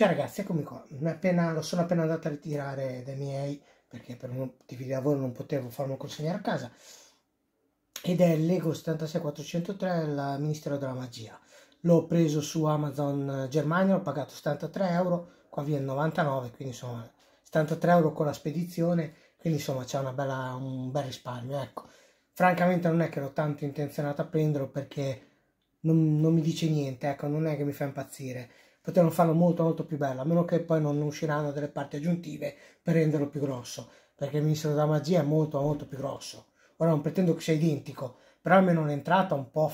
Ciao ragazzi, eccomi qua. Appena, lo sono appena andato a ritirare dai miei perché per un motivi di lavoro non potevo farlo consegnare a casa. Ed è Lego 76403, il Ministero della Magia. L'ho preso su Amazon Germania, l'ho pagato 73 euro, qua viene 99, quindi insomma 73 euro con la spedizione, quindi insomma c'è un bel risparmio. Ecco, francamente non è che l'ho tanto intenzionato a prenderlo perché non, non mi dice niente, ecco, non è che mi fa impazzire potevano farlo molto molto più bello, a meno che poi non usciranno delle parti aggiuntive per renderlo più grosso, perché il ministro della magia è molto molto più grosso. Ora non pretendo che sia identico, però almeno l'entrata un po'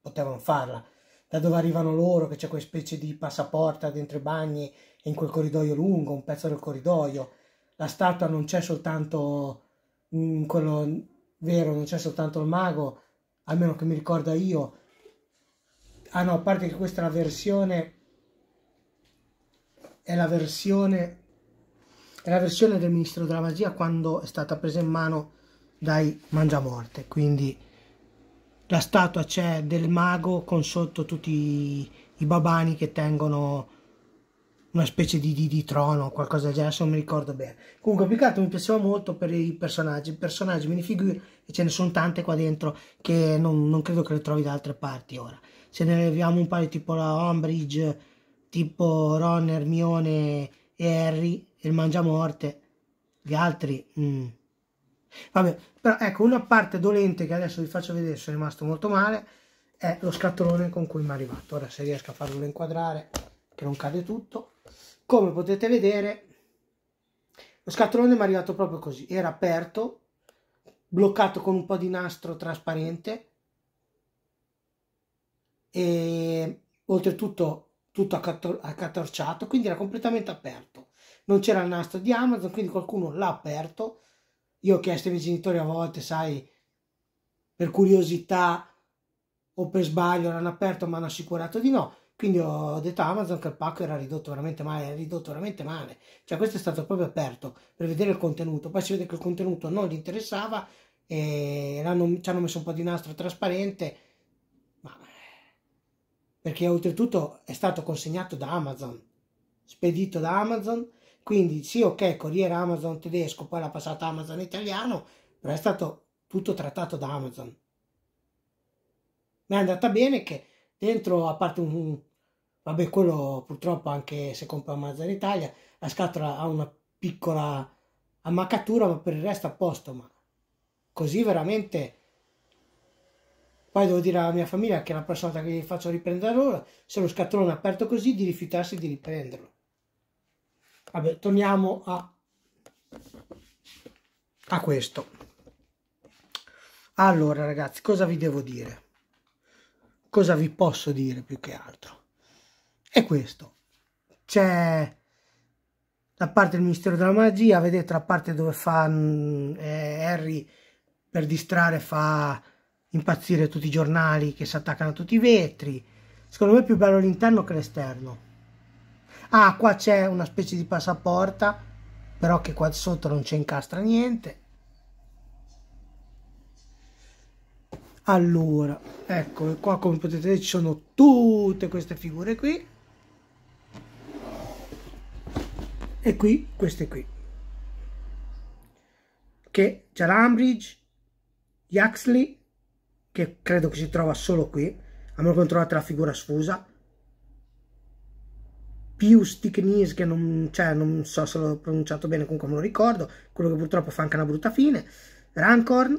potevano farla. Da dove arrivano loro, che c'è quella specie di passaporta dentro i bagni e in quel corridoio lungo, un pezzo del corridoio. La statua non c'è soltanto mh, mm, quello vero, non c'è soltanto il mago, almeno che mi ricorda io. Ah no, a parte che questa è la versione è la versione è la versione del ministro della magia quando è stata presa in mano dai mangiamorte quindi la statua c'è del mago con sotto tutti i, i babani che tengono una specie di, di, di trono qualcosa del genere, se non mi ricordo bene. Comunque, più che altro mi piaceva molto per i personaggi, personaggi, minifigure, e ce ne sono tante qua dentro che non, non credo che le trovi da altre parti ora. Se ne leviamo un paio tipo la Ombridge, tipo Ron, Hermione e Harry, il Mangiamorte, gli altri... Mm. Vabbè, però ecco, una parte dolente che adesso vi faccio vedere, sono rimasto molto male, è lo scatolone con cui mi è arrivato. Ora se riesco a farlo inquadrare, che non cade tutto. Come potete vedere, lo scatolone mi è arrivato proprio così. Era aperto, bloccato con un po' di nastro trasparente e oltretutto tutto accator- accatorciato, quindi era completamente aperto. Non c'era il nastro di Amazon, quindi qualcuno l'ha aperto. Io ho chiesto ai miei genitori a volte, sai, per curiosità o per sbaglio l'hanno aperto, ma hanno assicurato di no. Quindi ho detto a Amazon che il pacco era ridotto veramente male, era ridotto veramente male. Cioè questo è stato proprio aperto per vedere il contenuto. Poi si vede che il contenuto non gli interessava e ci hanno messo un po' di nastro trasparente perché oltretutto è stato consegnato da Amazon, spedito da Amazon, quindi sì ok, corriere Amazon tedesco, poi l'ha passato Amazon italiano, però è stato tutto trattato da Amazon. Mi è andata bene che dentro, a parte un... vabbè quello purtroppo anche se compra Amazon Italia, la scatola ha una piccola ammaccatura, ma per il resto a posto, ma così veramente poi devo dire alla mia famiglia che la prossima volta che gli faccio riprendere ora, se lo scatolone è aperto così, di rifiutarsi di riprenderlo. Vabbè, torniamo a, a questo. Allora ragazzi, cosa vi devo dire? Cosa vi posso dire più che altro? È questo. C'è la parte del Ministero della Magia, vedete la parte dove fa mm, eh, Harry per distrarre fa impazzire tutti i giornali che si attaccano a tutti i vetri. Secondo me è più bello l'interno che l'esterno. Ah, qua c'è una specie di passaporta, però che qua sotto non c'è incastra niente. Allora, ecco, qua come potete vedere ci sono tutte queste figure qui. E qui, queste qui. Che c'è l'Ambridge, Yaxley che credo che si trova solo qui, a meno che non trovate la figura sfusa, più stick Sticknees che non, cioè, non so se l'ho pronunciato bene, comunque me lo ricordo, quello che purtroppo fa anche una brutta fine, Rancorn,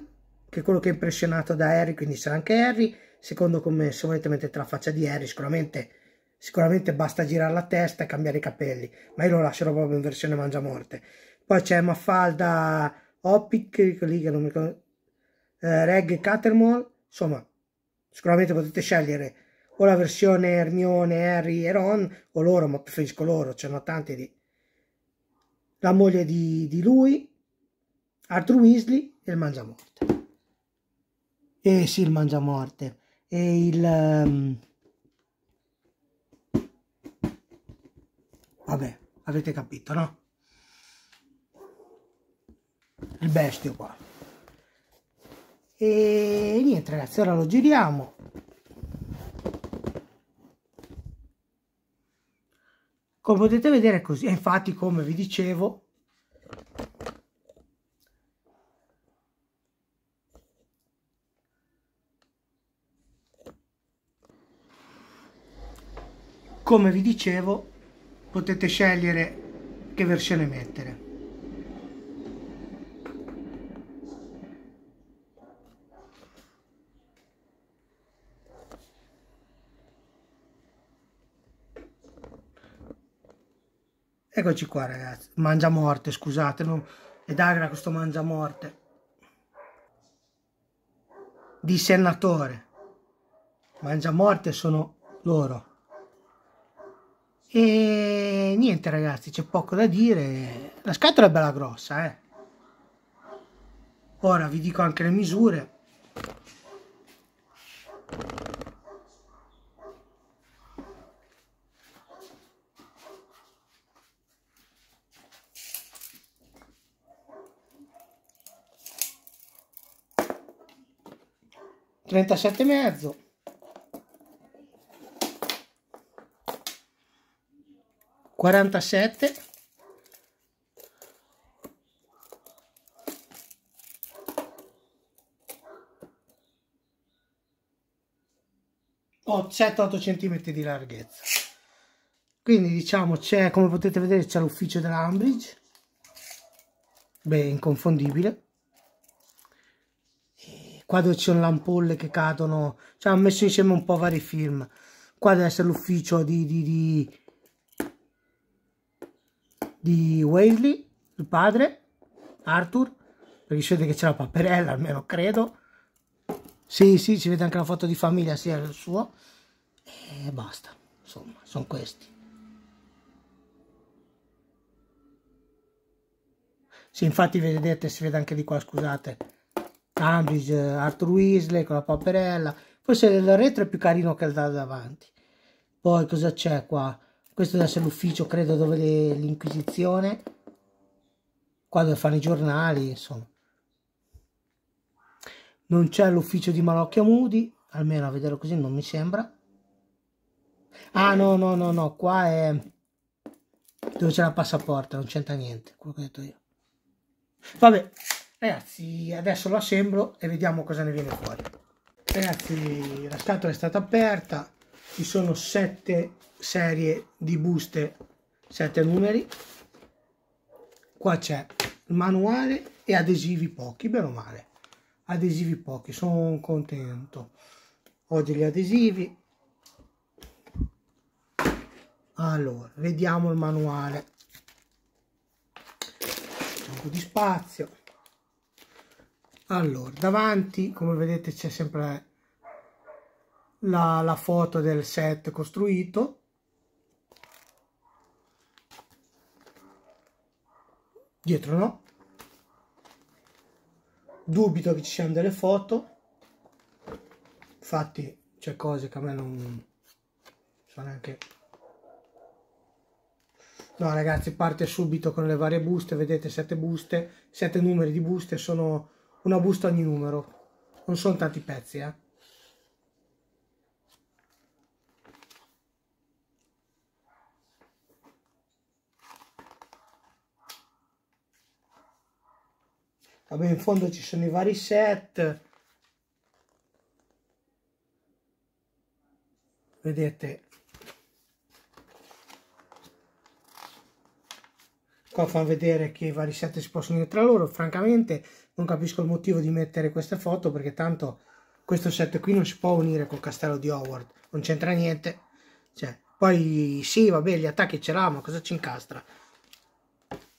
che è quello che è impressionato da Harry, quindi sarà anche Harry, secondo come se volete mettere la faccia di Harry, sicuramente, sicuramente basta girare la testa e cambiare i capelli, ma io lo lascerò proprio in versione mangiamorte. Poi c'è Mafalda Oppic, lì che non mi ricordo, eh, Reg Catermall, Insomma, sicuramente potete scegliere o la versione Hermione, Harry e Ron o loro, ma preferisco loro, ce n'ho tante di... La moglie di, di lui, Arthur Weasley e il Mangiamorte. Eh sì, il Mangiamorte. E il... Um... Vabbè, avete capito, no? Il bestio qua e niente ragazzi ora lo giriamo come potete vedere è così infatti come vi dicevo come vi dicevo potete scegliere che versione mettere Eccoci qua ragazzi, mangia morte, scusate, non... è d'agra questo mangiamorte. Dissennatore. morte sono loro. E niente ragazzi, c'è poco da dire. La scatola è bella grossa, eh. Ora vi dico anche le misure. 37,5 47 7 8 centimetri di larghezza quindi diciamo c'è come potete vedere c'è l'ufficio della dell'Ambridge beh inconfondibile qua dove ci sono le ampolle che cadono, cioè hanno messo insieme un po' vari film. Qua deve essere l'ufficio di, di, di, di Wesley, il padre, Arthur, perché si vede che c'è la paperella, almeno credo. Sì, sì, si vede anche la foto di famiglia, sì, è il suo. E basta, insomma, sono questi. Sì, infatti vedete, si vede anche di qua, scusate Cambridge, Arthur Weasley con la paperella. Forse il retro è più carino che il da davanti. Poi cosa c'è qua? Questo deve essere l'ufficio, credo, dove l'Inquisizione. Qua dove fanno i giornali, insomma. Non c'è l'ufficio di Malocchia Moody, almeno a vedere così non mi sembra. Ah no, no, no, no, qua è dove c'è la passaporta, non c'entra niente, quello che ho detto io. Vabbè, Ragazzi, adesso lo assemblo e vediamo cosa ne viene fuori. Ragazzi, la scatola è stata aperta, ci sono sette serie di buste, sette numeri. Qua c'è il manuale e adesivi pochi, bene o male. Adesivi pochi, sono contento. Ho degli adesivi. Allora, vediamo il manuale. Un po' di spazio allora, davanti, come vedete, c'è sempre la, la foto del set costruito. Dietro no. Dubito che ci siano delle foto. Infatti c'è cose che a me non so neanche no ragazzi parte subito con le varie buste vedete sette buste sette numeri di buste sono una busta ogni numero. Non sono tanti pezzi, eh. Vabbè, in fondo ci sono i vari set. Vedete, qua fanno vedere che i vari set si possono unire tra loro francamente non capisco il motivo di mettere queste foto perché tanto questo set qui non si può unire col castello di Howard non c'entra niente cioè, poi sì vabbè gli attacchi ce l'ha ma cosa ci incastra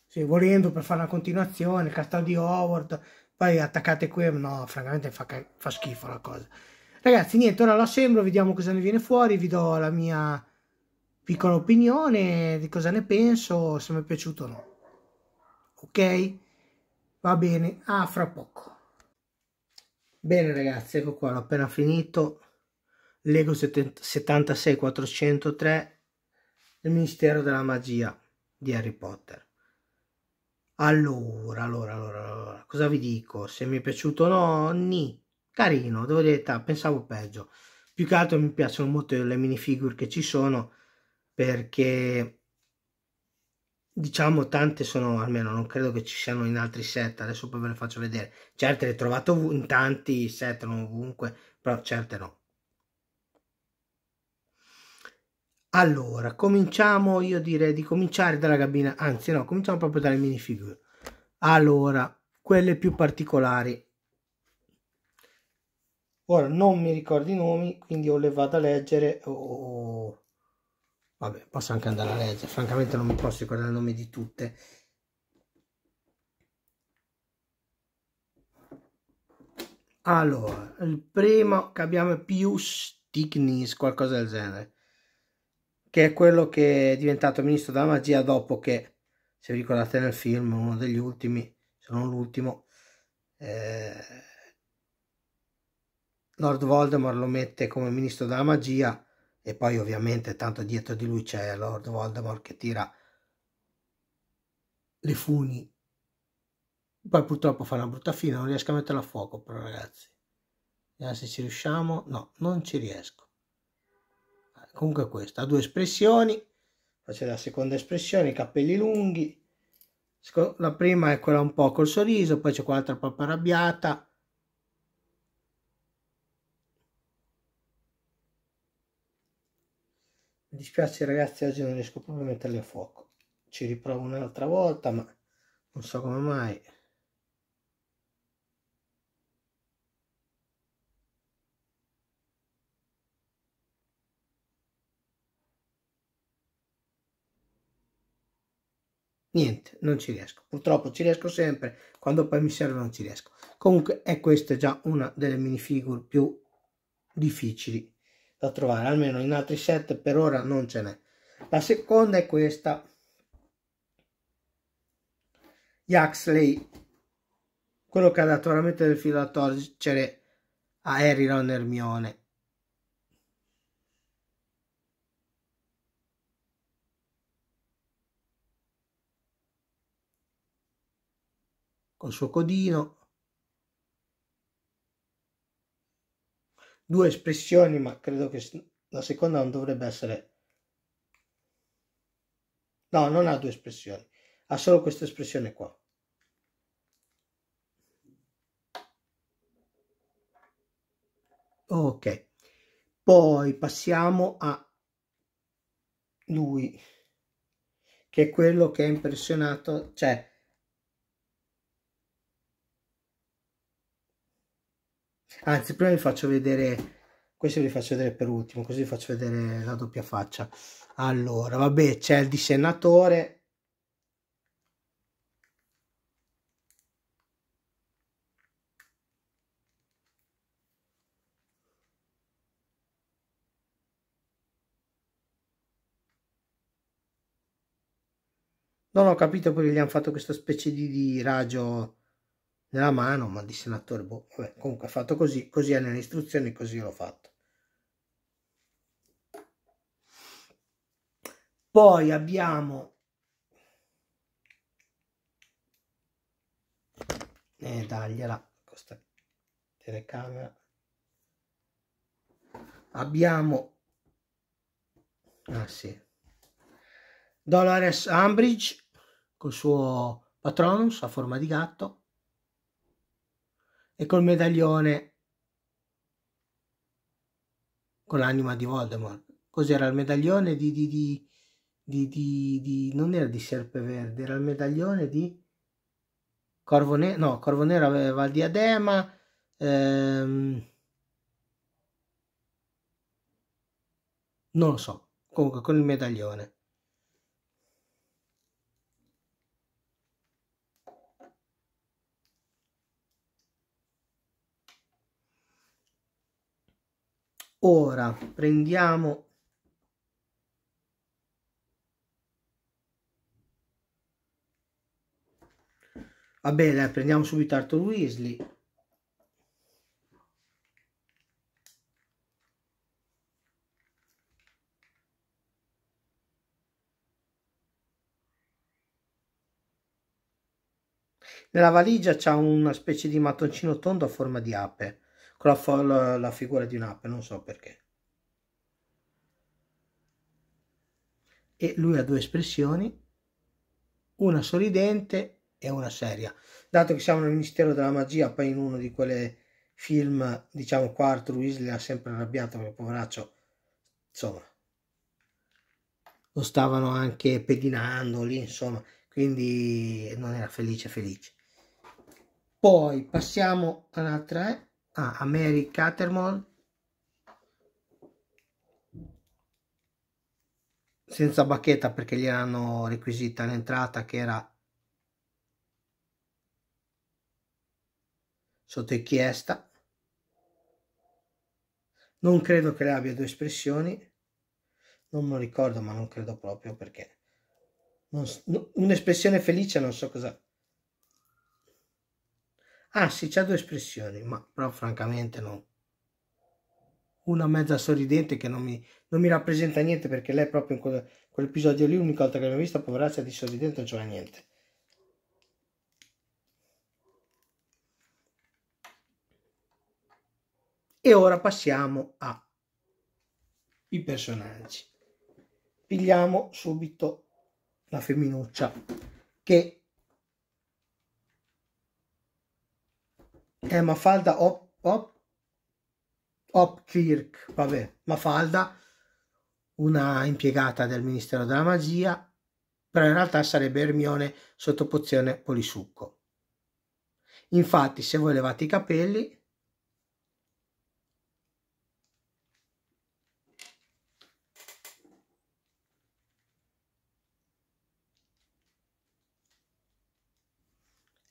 sì, volendo per fare una continuazione il castello di Howard poi attaccate qui no francamente fa, fa schifo la cosa ragazzi niente ora lo assemblo vediamo cosa ne viene fuori vi do la mia piccola opinione di cosa ne penso se mi è piaciuto o no ok? Va bene, a ah, fra poco. Bene ragazzi, ecco qua, l'ho appena finito. Lego 76403, il mistero della magia di Harry Potter. Allora, allora, allora, allora, cosa vi dico? Se mi è piaciuto o no, ni. Carino, devo dire, pensavo peggio. Più che altro mi piacciono molto le minifigure che ci sono perché diciamo tante sono almeno non credo che ci siano in altri set adesso poi ve le faccio vedere certe le trovate ov- in tanti set non ovunque però certe no allora cominciamo io direi di cominciare dalla cabina anzi no cominciamo proprio dalle minifigure allora quelle più particolari ora non mi ricordo i nomi quindi o le vado a leggere o Vabbè, posso anche andare a leggere, francamente non mi posso ricordare il nome di tutte. Allora, il primo che abbiamo è Pius Tignis, qualcosa del genere, che è quello che è diventato ministro della magia dopo che, se vi ricordate nel film, uno degli ultimi, se non l'ultimo, eh, Lord Voldemort lo mette come ministro della magia e poi ovviamente tanto dietro di lui c'è Lord Voldemort che tira le funi poi purtroppo fa una brutta fine non riesco a metterla a fuoco però ragazzi vediamo se ci riusciamo no non ci riesco comunque questa ha due espressioni c'è la seconda espressione i capelli lunghi la prima è quella un po' col sorriso poi c'è quell'altra proprio arrabbiata dispiace ragazzi, oggi non riesco proprio a metterli a fuoco. Ci riprovo un'altra volta, ma non so come mai. niente, non ci riesco. Purtroppo ci riesco sempre, quando poi mi serve non ci riesco. Comunque eh, è questa già una delle minifigure più difficili da trovare, almeno in altri set per ora non ce n'è. La seconda è questa. Yaxley, quello che ha dato veramente del filo a torcere a Harry, Ron Ermione. Col suo codino due espressioni, ma credo che la seconda non dovrebbe essere... No, non ha due espressioni, ha solo questa espressione qua. Ok, poi passiamo a lui, che è quello che è impressionato, cioè anzi prima vi faccio vedere questo vi faccio vedere per ultimo così vi faccio vedere la doppia faccia allora vabbè c'è il dissennatore Non ho capito perché gli hanno fatto questa specie di, di raggio nella mano, ma di senatore, boh, vabbè, comunque ha fatto così, così è nelle istruzioni, così l'ho fatto. Poi abbiamo eh, dagliela, questa telecamera. Abbiamo ah sì. Dolores Ambridge col suo Patronus a forma di gatto e col medaglione con l'anima di Voldemort. Cos'era il medaglione di, di, di, di, di, di, non era di Serpeverde, era il medaglione di Corvo Nero, no, Corvo Nero aveva il diadema, ehm... non lo so, comunque con il medaglione. Ora prendiamo va bene prendiamo subito Arthur Weasley. Nella valigia c'è una specie di mattoncino tondo a forma di ape con la, la, la figura di un'app, non so perché. E lui ha due espressioni, una sorridente e una seria. Dato che siamo nel Ministero della Magia, poi in uno di quei film, diciamo qua Arthur Weasley ha sempre arrabbiato, mio poveraccio, insomma, lo stavano anche pedinando lì, insomma, quindi non era felice felice. Poi passiamo all'altra. 3. Eh ah, a Mary Catermore senza bacchetta perché gli erano requisita l'entrata che era sotto richiesta non credo che le abbia due espressioni non me lo ricordo ma non credo proprio perché non, un'espressione felice non so cosa Ah sì, c'ha due espressioni, ma però francamente no. Una mezza sorridente che non mi, non mi rappresenta niente perché lei proprio in quell'episodio lì, l'unica volta che l'ho vista, poveraccia di sorridente non c'era niente. E ora passiamo ai personaggi. Pigliamo subito la femminuccia che è eh, Mafalda Op, Op, Opkirk, vabbè, Mafalda, una impiegata del Ministero della Magia, però in realtà sarebbe Ermione sotto pozione polisucco. Infatti, se voi levate i capelli,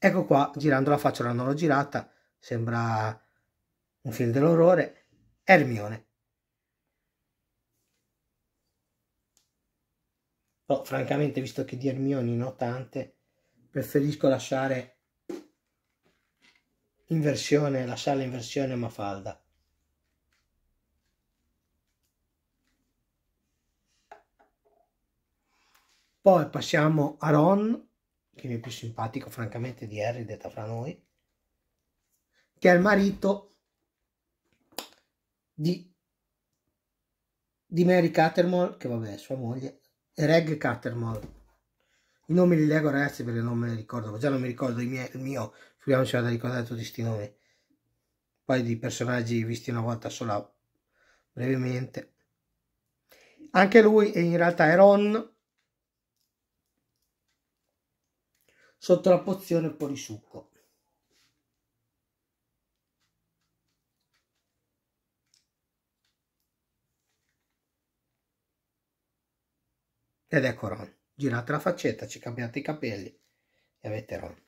Ecco qua, girando la faccia, l'hanno girata, sembra un film dell'orrore, Hermione. Oh, francamente, visto che di Hermione ne ho tante, preferisco lasciare in versione, lasciarla in versione Mafalda. Poi passiamo a Ron, che mi è più simpatico francamente di Harry, detta fra noi che è il marito di, di Mary Cattermall, che vabbè è sua moglie, e Reg Cattermall. I nomi li leggo ragazzi perché non me li ricordo, già non mi ricordo il mio, il mio figuriamoci vado a ricordare tutti questi nomi. Poi di personaggi visti una volta sola brevemente. Anche lui in realtà è Ron sotto la pozione polisucco. Ed ecco Ron. Girate la faccetta, ci cambiate i capelli e avete Ron.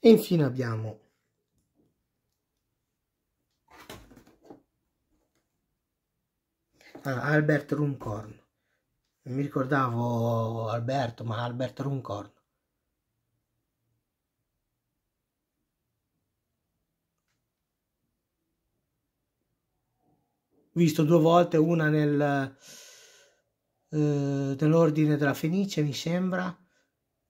E infine abbiamo ah, Albert Runcorn. Non mi ricordavo Alberto, ma Albert Runcorn. visto due volte, una nel, eh, nell'ordine della Fenice, mi sembra,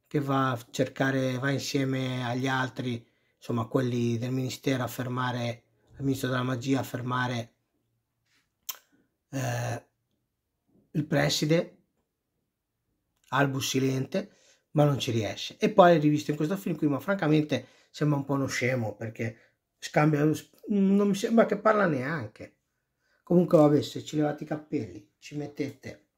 che va a cercare, va insieme agli altri, insomma quelli del ministero a fermare, al ministro della magia a fermare eh, il preside, Albus Silente, ma non ci riesce. E poi è rivisto in questo film qui, ma francamente sembra un po' uno scemo perché scambia, non mi sembra che parla neanche comunque vabbè se ci levate i capelli ci mettete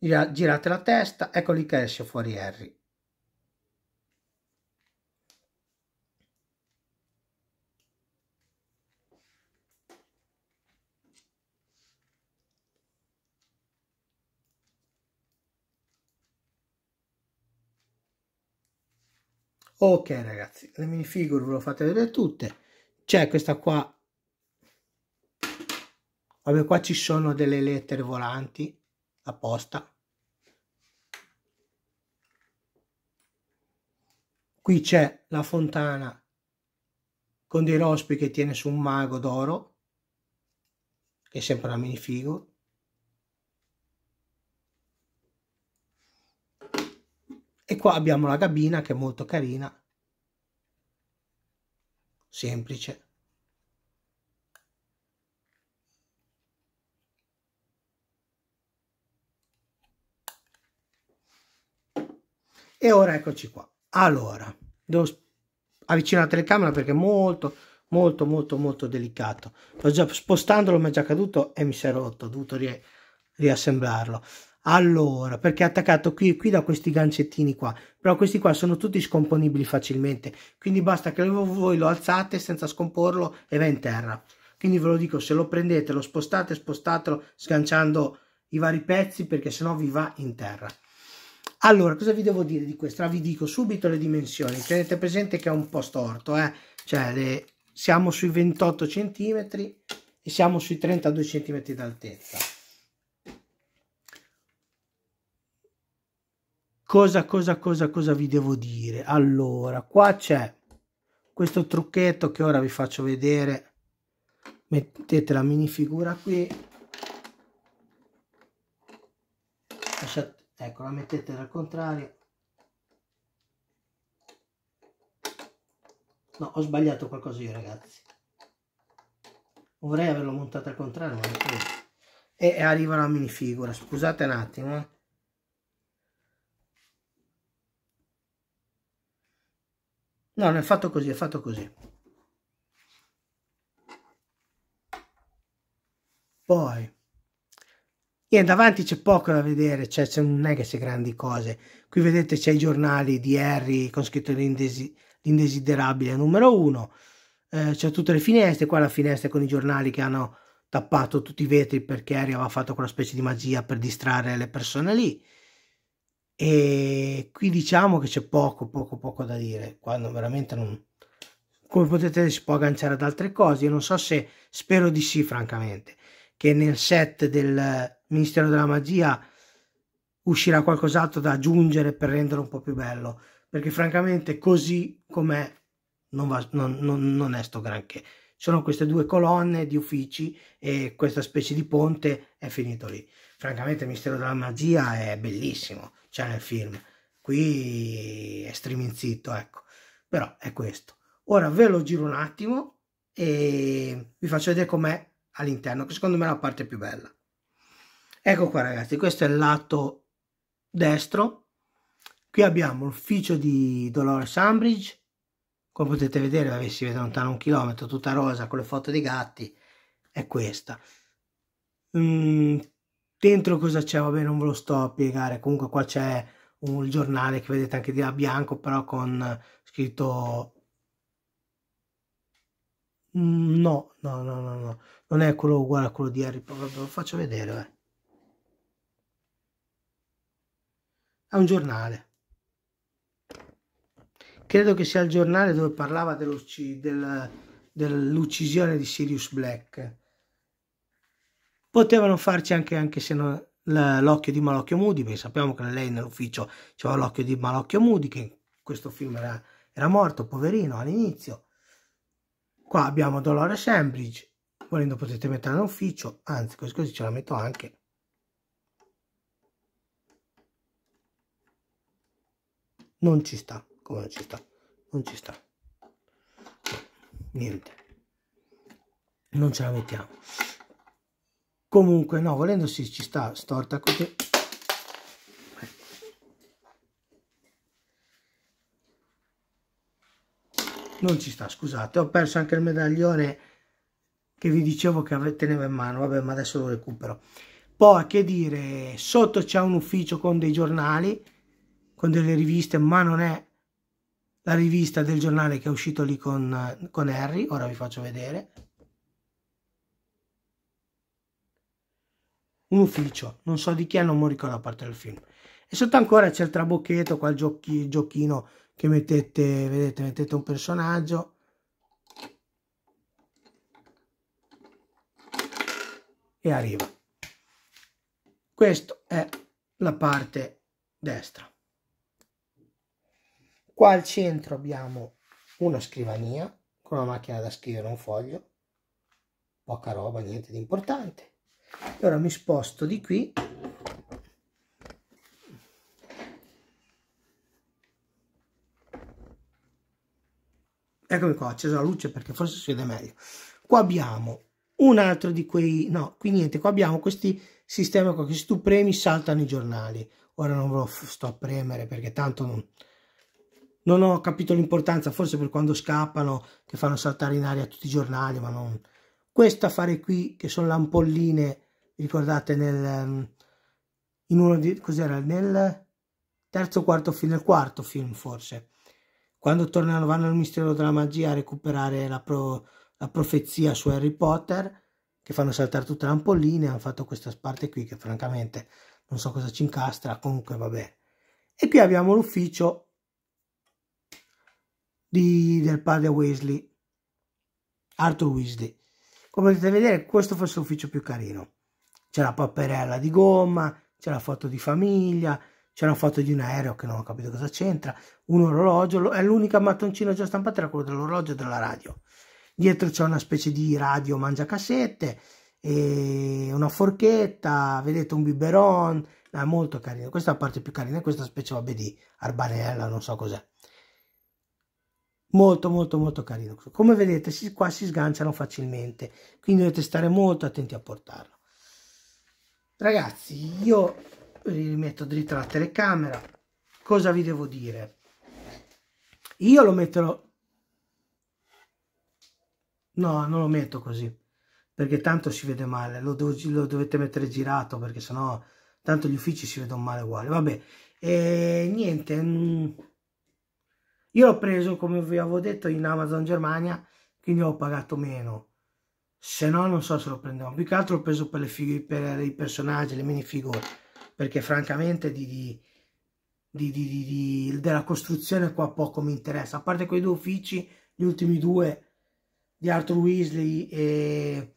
girate la testa eccoli che esce fuori Harry Ok ragazzi, le minifigure ve le fate vedere tutte. C'è questa qua. Vabbè, qua ci sono delle lettere volanti apposta. Qui c'è la fontana con dei rospi che tiene su un mago d'oro, che è sempre una minifigure E qua abbiamo la cabina che è molto carina, semplice. E ora eccoci qua. Allora, devo avvicinare la telecamera perché è molto, molto, molto, molto delicato. già spostandolo, mi è già caduto e mi si è rotto, ho dovuto riassemblarlo. Allora, perché è attaccato qui e qui da questi gancettini qua, però questi qua sono tutti scomponibili facilmente, quindi basta che voi lo alzate senza scomporlo e va in terra. Quindi ve lo dico, se lo prendete, lo spostate, spostatelo sganciando i vari pezzi perché sennò vi va in terra. Allora, cosa vi devo dire di questa? Ah, vi dico subito le dimensioni, tenete presente che è un po' storto, eh? cioè le... siamo sui 28 cm e siamo sui 32 cm d'altezza cosa, cosa, cosa, cosa vi devo dire? Allora, qua c'è questo trucchetto che ora vi faccio vedere. Mettete la minifigura qui. Lasciate, ecco, la mettete dal contrario. No, ho sbagliato qualcosa io, ragazzi. Vorrei averlo montato al contrario, ma non credo. E arriva la minifigura. Scusate un attimo, eh. No, non è fatto così, è fatto così. Poi, niente, davanti c'è poco da vedere, cioè non è che c'è grandi cose. Qui vedete c'è i giornali di Harry con scritto l'indesi- l'indesiderabile numero uno. Eh, c'è tutte le finestre, qua la finestra con i giornali che hanno tappato tutti i vetri perché Harry aveva fatto quella specie di magia per distrarre le persone lì e qui diciamo che c'è poco poco poco da dire quando veramente non come potete vedere si può agganciare ad altre cose io non so se spero di sì francamente che nel set del ministero della magia uscirà qualcos'altro da aggiungere per renderlo un po' più bello perché francamente così com'è non, va, non, non, non è sto granché sono queste due colonne di uffici e questa specie di ponte è finito lì francamente il ministero della magia è bellissimo c'è nel film. Qui è striminzito, ecco. Però è questo. Ora ve lo giro un attimo e vi faccio vedere com'è all'interno, che secondo me è la parte più bella. Ecco qua ragazzi, questo è il lato destro. Qui abbiamo l'ufficio di Dolores Ambridge. Come potete vedere, vabbè, si vede lontano un chilometro, tutta rosa, con le foto dei gatti. È questa. Mm, Dentro cosa c'è? Vabbè, non ve lo sto a piegare. Comunque qua c'è un giornale che vedete anche di là bianco, però con scritto... No, no, no, no, no. Non è quello uguale a quello di Harry Potter. lo faccio vedere. È un giornale. Credo che sia il giornale dove parlava dell'uccisione dell di Sirius Black Potevano farci anche, anche se non, l'occhio di Malocchio Moody, perché sappiamo che lei nell'ufficio c'era l'occhio di Malocchio Moody, che questo film era, era morto, poverino, all'inizio. Qua abbiamo Dolores Cambridge, volendo potete metterla in anzi così così ce la metto anche. Non ci sta, come non ci sta? Non ci sta. Niente. Non ce la mettiamo comunque no volendo sì ci sta storta così non ci sta scusate ho perso anche il medaglione che vi dicevo che tenevo in mano vabbè ma adesso lo recupero poi che dire sotto c'è un ufficio con dei giornali con delle riviste ma non è la rivista del giornale che è uscito lì con, con Harry ora vi faccio vedere un ufficio, non so di chi è, non mi ricordo la parte del film. E sotto ancora c'è il trabocchetto, qua il giochi, giochino che mettete, vedete, mettete un personaggio. E arriva. Questa è la parte destra. Qua al centro abbiamo una scrivania con una macchina da scrivere, un foglio, poca roba, niente di importante e ora mi sposto di qui eccomi qua acceso la luce perché forse si vede meglio qua abbiamo un altro di quei no qui niente qua abbiamo questi sistemi qua che se tu premi saltano i giornali ora non lo sto a premere perché tanto non, non ho capito l'importanza forse per quando scappano che fanno saltare in aria tutti i giornali ma non questa fare qui, che sono le ampolline, ricordate, nel, ehm, in uno di, cos'era, nel terzo quarto film, nel quarto film forse, quando tornano, vanno al mistero della magia a recuperare la, pro, la profezia su Harry Potter, che fanno saltare tutte le ampolline, hanno fatto questa parte qui che francamente non so cosa ci incastra, comunque vabbè E qui abbiamo l'ufficio di, del padre Weasley, Arthur Weasley. Come potete vedere questo fosse l'ufficio più carino. C'è la paperella di gomma, c'è la foto di famiglia, c'è una foto di un aereo che non ho capito cosa c'entra, un orologio, è l'unica mattoncina già stampata era quello dell'orologio e della radio. Dietro c'è una specie di radio mangiacassette, e una forchetta, vedete un biberon, è molto carino. Questa è la parte più carina, questa specie vabbè di arbanella, non so cos'è molto molto molto carino come vedete si, qua si sganciano facilmente quindi dovete stare molto attenti a portarlo ragazzi io rimetto dritta la telecamera cosa vi devo dire io lo metterò no non lo metto così perché tanto si vede male lo, do, lo dovete mettere girato perché sennò tanto gli uffici si vedono male uguale vabbè e eh, niente mm, io l'ho preso, come vi avevo detto, in Amazon Germania, quindi ho pagato meno. Se no non so se lo prenderò. Più che altro l'ho preso per, le per i personaggi, le minifigure, perché francamente di, di, di, della costruzione qua poco mi interessa. A parte quei due uffici, gli ultimi due di Arthur Weasley e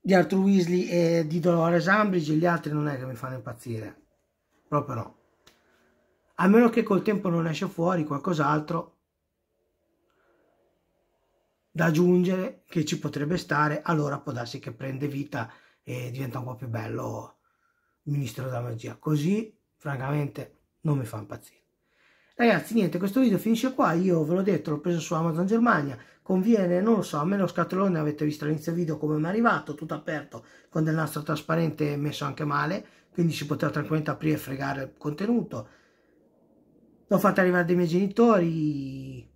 di Arthur Weasley e di Dolores Ambridge, gli altri non è che mi fanno impazzire, proprio no a meno che col tempo non esce fuori qualcos'altro da aggiungere che ci potrebbe stare, allora può darsi che prende vita e diventa un po' più bello Ministro della Magia. Così, francamente, non mi fa impazzire. Ragazzi, niente, questo video finisce qua. Io ve l'ho detto, l'ho preso su Amazon Germania. Conviene, non lo so, a me lo scatolone avete visto all'inizio video come mi è arrivato, tutto aperto, con del nastro trasparente messo anche male, quindi si poteva tranquillamente aprire e fregare il contenuto l'ho fatta arrivare dai miei genitori,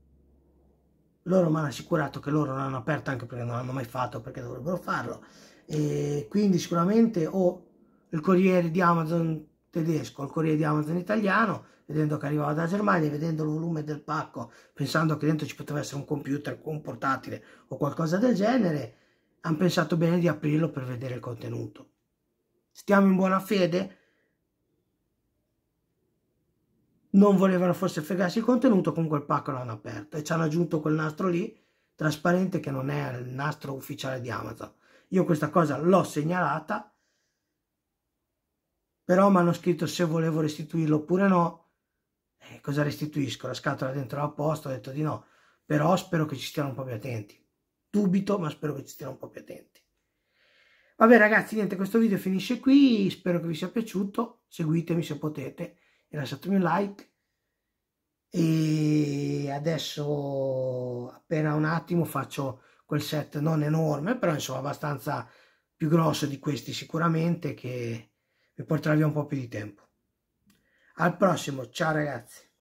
loro mi hanno assicurato che loro l'hanno aperta anche perché non l'hanno mai fatto, perché dovrebbero farlo, e quindi sicuramente o il corriere di Amazon tedesco, il corriere di Amazon italiano, vedendo che arrivava da Germania, vedendo il volume del pacco, pensando che dentro ci poteva essere un computer, un portatile o qualcosa del genere, hanno pensato bene di aprirlo per vedere il contenuto. Stiamo in buona fede? non volevano forse fregarsi il contenuto, comunque il pacco l'hanno aperto e ci hanno aggiunto quel nastro lì, trasparente, che non è il nastro ufficiale di Amazon. Io questa cosa l'ho segnalata, però mi hanno scritto se volevo restituirlo oppure no. Eh, cosa restituisco? La scatola dentro la posta? Ho detto di no, però spero che ci stiano un po' più attenti. Dubito, ma spero che ci stiano un po' più attenti. Vabbè ragazzi, niente, questo video finisce qui, spero che vi sia piaciuto, seguitemi se potete e lasciatemi un like e adesso appena un attimo faccio quel set non enorme però insomma abbastanza più grosso di questi sicuramente che mi porterà via un po' più di tempo al prossimo ciao ragazzi